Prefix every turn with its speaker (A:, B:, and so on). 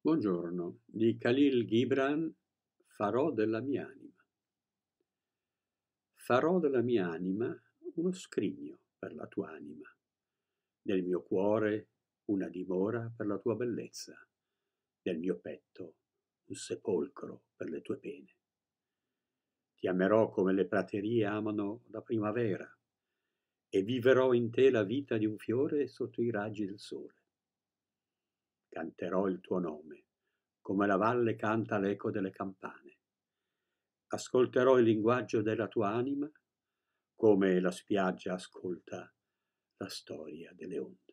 A: Buongiorno di Khalil Gibran Farò della mia anima. Farò della mia anima uno scrigno per la tua anima, nel mio cuore una dimora per la tua bellezza, nel mio petto un sepolcro per le tue pene. Ti amerò come le praterie amano la primavera e viverò in te la vita di un fiore sotto i raggi del sole canterò il tuo nome, come la valle canta l'eco delle campane. Ascolterò il linguaggio della tua anima, come la spiaggia ascolta
B: la storia delle onde.